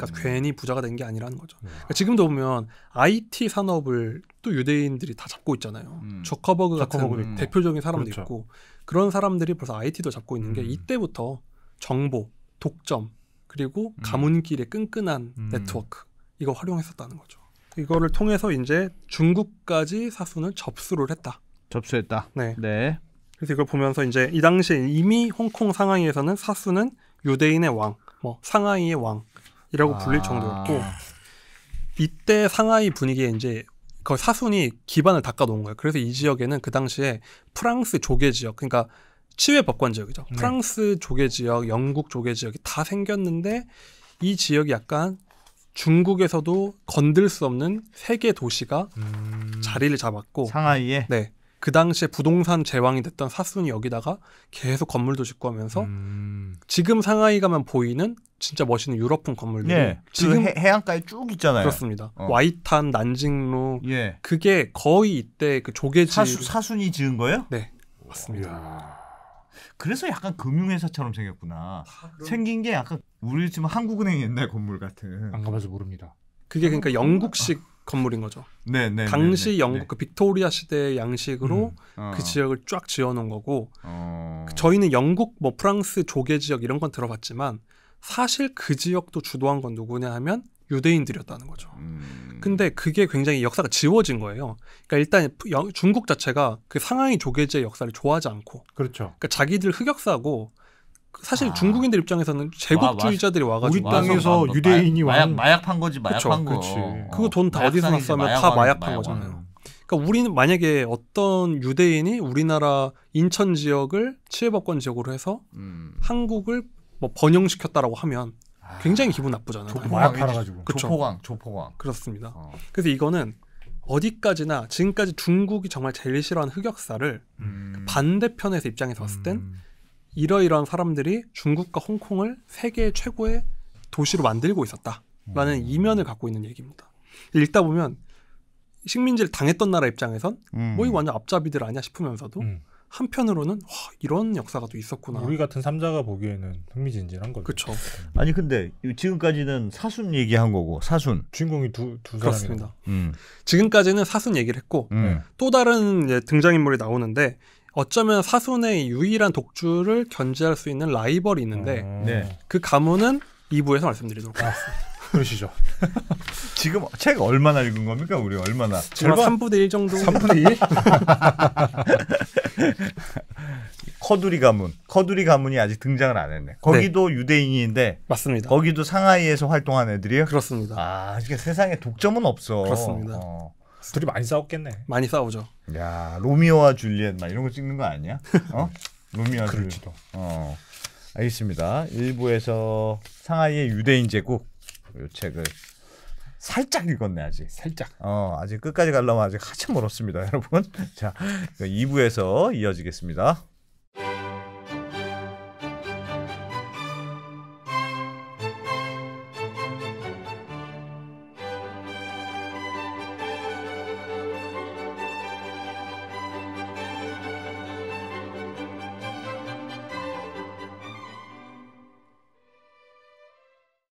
그러니까 음. 괜히 부자가 된 게 아니라는 거죠. 그러니까 지금도 보면 IT 산업을 또 유대인들이 다 잡고 있잖아요. 음. 저커버그 같은 대표적인 사람도 그렇죠. 있고 그런 사람들이 벌써 IT도 잡고 있는 게 음. 이때부터 정보, 독점, 그리고 음. 가문길의 끈끈한 음. 네트워크 이거 활용했었다는 거죠. 이거를 통해서 이제 중국까지 사수는 접수를 했다. 접수했다. 네. 네. 그래서 이걸 보면서 이제 이 당시에 이미 홍콩 상하이에서는 사수는 유대인의 왕, 뭐 상하이의 왕이라고 불릴 아. 정도였고 이때 상하이 분위기에 이제 그의 사순이 기반을 닦아놓은 거예요. 그래서 이 지역에는 그 당시에 프랑스 조계 지역, 그러니까 치외 법관 지역이죠. 네. 프랑스 조계 지역, 영국 조계 지역이 다 생겼는데 이 지역이 약간 중국에서도 건들 수 없는 세계 도시가 음... 자리를 잡았고 상하이에 네. 그 당시에 부동산 제왕이 됐던 사순이 여기다가 계속 건물도 짓고 하면서 음... 지금 상하이 가면 보이는 진짜 멋있는 유럽풍 건물들이 예, 지금 그 해, 안가에쭉 있잖아요. 그렇습니다. 어. 와이탄, 난징로 예. 그게 거의 이때 그조계지 사수, 사순이 지은 거예요? 네, 맞습니다. 오... 그래서 약간 금융회사처럼 생겼구나. 아, 그럼... 생긴 게 약간 우리 지금 한국은행 옛날 건물 같은. 안 가봐서 모릅니다. 그게 그러니까 영국식 아. 건물인 거죠. 네, 네. 네 당시 네네, 네. 영국 그 빅토리아 시대 의 양식으로 음, 어. 그 지역을 쫙 지어놓은 거고 어. 저희는 영국 뭐 프랑스 조계 지역 이런 건 들어봤지만 사실 그 지역도 주도한 건 누구냐 하면 유대인들이었다는 거죠. 음. 근데 그게 굉장히 역사가 지워진 거예요. 그러니까 일단 중국 자체가 그 상하이 조개제 역사를 좋아하지 않고, 그렇죠. 그러니까 자기들 흑역사고 그 사실 아. 중국인들 입장에서는 제국주의자들이 와, 가지고 우리 땅에서 유대인이 마, 마약, 마약 판 거지 마약 그쵸? 판 거. 그치. 어. 그거 돈 다 어디서 났으면 다 마약 판 거잖아요. 그러니까 우리는 만약에 어떤 유대인이 우리나라 인천 지역을 치해법권 지역으로 해서 음. 한국을 뭐 번영시켰다라고 하면 굉장히 기분 나쁘잖아요. 조포강 팔아가지고. 그쵸? 조포강, 조포강. 그렇습니다. 어. 그래서 이거는 어디까지나 지금까지 중국이 정말 제일 싫어하는 흑역사를 음. 그 반대편에서 입장에서 봤을 땐 음. 이러이러한 사람들이 중국과 홍콩을 세계 최고의 도시로 만들고 있었다라는 음. 이면을 갖고 있는 얘기입니다. 읽다 보면 식민지를 당했던 나라 입장에선 음. 뭐 이거 음. 완전 앞잡이들 아니야 싶으면서도 음. 한편으로는 와, 이런 역사가 또 있었구나. 우리 같은 삼자가 보기에는 흥미진진한 거죠. 그렇죠. 아니 근데 지금까지는 사순 얘기한 거고 사순 주인공이 두 두 사람이니다 음. 지금까지는 사순 얘기를 했고 음. 네. 또 다른 등장인물이 나오는데 어쩌면 사순의 유일한 독주를 견제할 수 있는 라이벌이 있는데 음. 네. 그 가문은 2부에서 말씀드리도록 하겠습니다. 아, 그러시죠. 지금 책 얼마나 읽은 겁니까? 우리 얼마나? 절반 3분의 1 정도. 3분의 1? 커두리 가문. 커두리 가문이 아직 등장을 안 했네. 거기도 네. 유대인인데 맞습니다. 거기도 상하이에서 활동한 애들이요 그렇습니다. 아, 이게 그러니까 세상에 독점은 없어. 그렇습니다. 어. 둘이 많이 싸웠겠네. 많이 싸우죠. 야, 로미오와 줄리엣 막 이런 거 찍는 거 아니야? 어? 로미오와 줄리엣. 그렇죠. 어. 알겠습니다. 일부에서 상하이의 유대인 제국 요 책을 살짝 읽었네 아직. 살짝. 어 아직 끝까지 가려면 아직 하참 멀었습니다 여러분. 자 2부에서 그 이어지겠습니다.